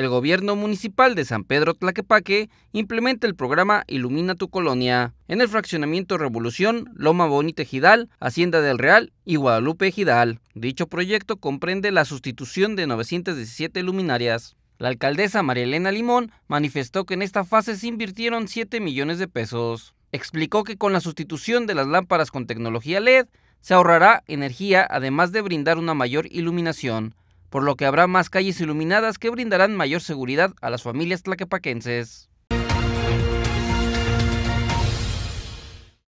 el gobierno municipal de San Pedro Tlaquepaque implementa el programa Ilumina tu Colonia en el fraccionamiento Revolución, Loma Bonita Ejidal, Hacienda del Real y Guadalupe Ejidal. Dicho proyecto comprende la sustitución de 917 luminarias. La alcaldesa María Elena Limón manifestó que en esta fase se invirtieron 7 millones de pesos. Explicó que con la sustitución de las lámparas con tecnología LED se ahorrará energía además de brindar una mayor iluminación por lo que habrá más calles iluminadas que brindarán mayor seguridad a las familias tlaquepaquenses.